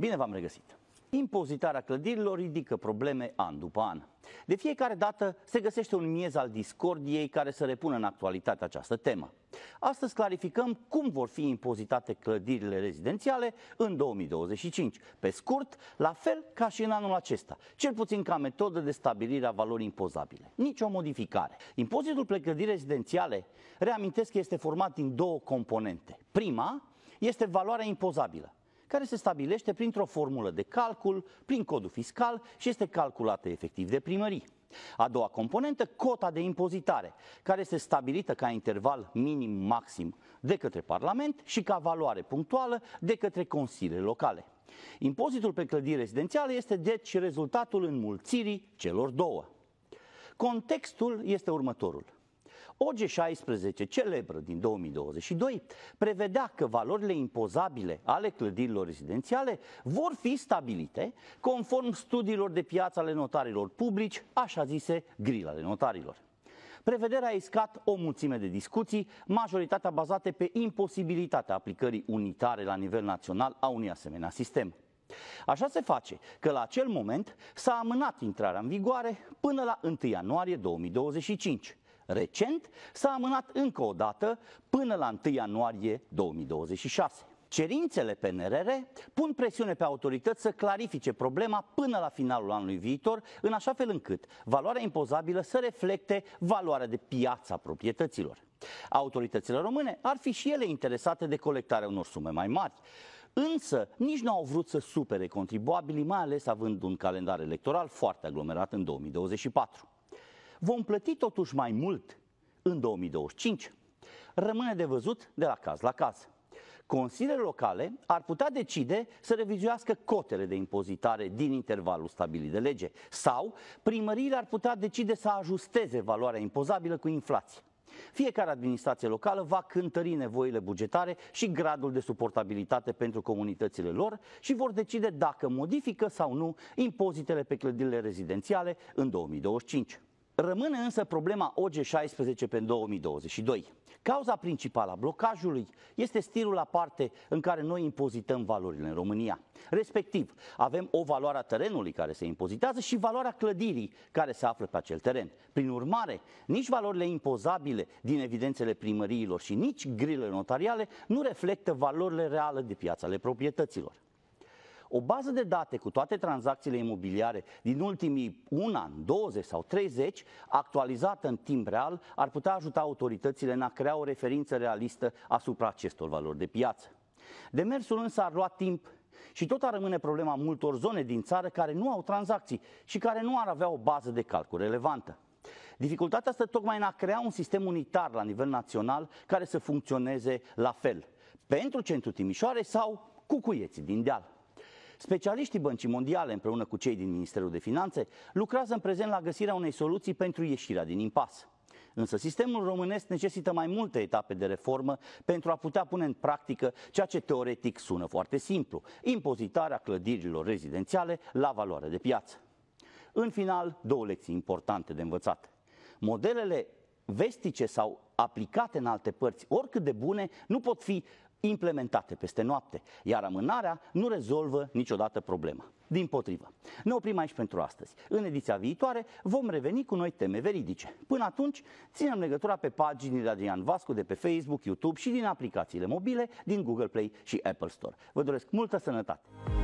Bine v-am regăsit! Impozitarea clădirilor ridică probleme an după an. De fiecare dată se găsește un miez al discordiei care să repună în actualitate această temă. Astăzi clarificăm cum vor fi impozitate clădirile rezidențiale în 2025, pe scurt, la fel ca și în anul acesta, cel puțin ca metodă de stabilire a valorii impozabile. Nici o modificare. Impozitul pe clădiri rezidențiale, reamintesc că este format din două componente. Prima este valoarea impozabilă care se stabilește printr-o formulă de calcul, prin codul fiscal și este calculată efectiv de primării. A doua componentă, cota de impozitare, care este stabilită ca interval minim-maxim de către Parlament și ca valoare punctuală de către consiliile locale. Impozitul pe clădiri rezidențiale este deci rezultatul înmulțirii celor două. Contextul este următorul – OG16, celebră din 2022, prevedea că valorile impozabile ale clădirilor rezidențiale vor fi stabilite conform studiilor de piață ale notarilor publici, așa zise grila ale notarilor. Prevederea a iscat o mulțime de discuții, majoritatea bazate pe imposibilitatea aplicării unitare la nivel național a unui asemenea sistem. Așa se face că la acel moment s-a amânat intrarea în vigoare până la 1 ianuarie 2025. Recent s-a amânat încă o dată până la 1 ianuarie 2026. Cerințele PNRR pun presiune pe autorități să clarifice problema până la finalul anului viitor, în așa fel încât valoarea impozabilă să reflecte valoarea de piață a proprietăților. Autoritățile române ar fi și ele interesate de colectarea unor sume mai mari. Însă, nici nu au vrut să supere contribuabilii, mai ales având un calendar electoral foarte aglomerat în 2024. Vom plăti totuși mai mult în 2025? Rămâne de văzut de la caz la caz. Consiliile locale ar putea decide să revizuiască cotele de impozitare din intervalul stabilit de lege sau primăriile ar putea decide să ajusteze valoarea impozabilă cu inflație. Fiecare administrație locală va cântări nevoile bugetare și gradul de suportabilitate pentru comunitățile lor și vor decide dacă modifică sau nu impozitele pe clădirile rezidențiale în 2025. Rămâne însă problema OG16 pe 2022. Cauza principală a blocajului este stilul aparte în care noi impozităm valorile în România. Respectiv, avem o valoare a terenului care se impozitează și valoarea clădirii care se află pe acel teren. Prin urmare, nici valorile impozabile din evidențele primăriilor și nici grilele notariale nu reflectă valorile reale de piața ale proprietăților o bază de date cu toate tranzacțiile imobiliare din ultimii un an, 20 sau 30, actualizată în timp real, ar putea ajuta autoritățile în a crea o referință realistă asupra acestor valori de piață. Demersul însă ar lua timp și tot ar rămâne problema multor zone din țară care nu au tranzacții și care nu ar avea o bază de calcul relevantă. Dificultatea stă tocmai în a crea un sistem unitar la nivel național care să funcționeze la fel pentru centru Timișoare sau cu cuieții din deal. Specialiștii Băncii Mondiale, împreună cu cei din Ministerul de Finanțe, lucrează în prezent la găsirea unei soluții pentru ieșirea din impas. Însă sistemul românesc necesită mai multe etape de reformă pentru a putea pune în practică ceea ce teoretic sună foarte simplu, impozitarea clădirilor rezidențiale la valoare de piață. În final, două lecții importante de învățat. Modelele vestice sau aplicate în alte părți, oricât de bune, nu pot fi implementate peste noapte, iar amânarea nu rezolvă niciodată problema. Din potrivă, ne oprim aici pentru astăzi. În ediția viitoare vom reveni cu noi teme veridice. Până atunci, ținem legătura pe paginile Adrian Vascu de pe Facebook, YouTube și din aplicațiile mobile din Google Play și Apple Store. Vă doresc multă sănătate!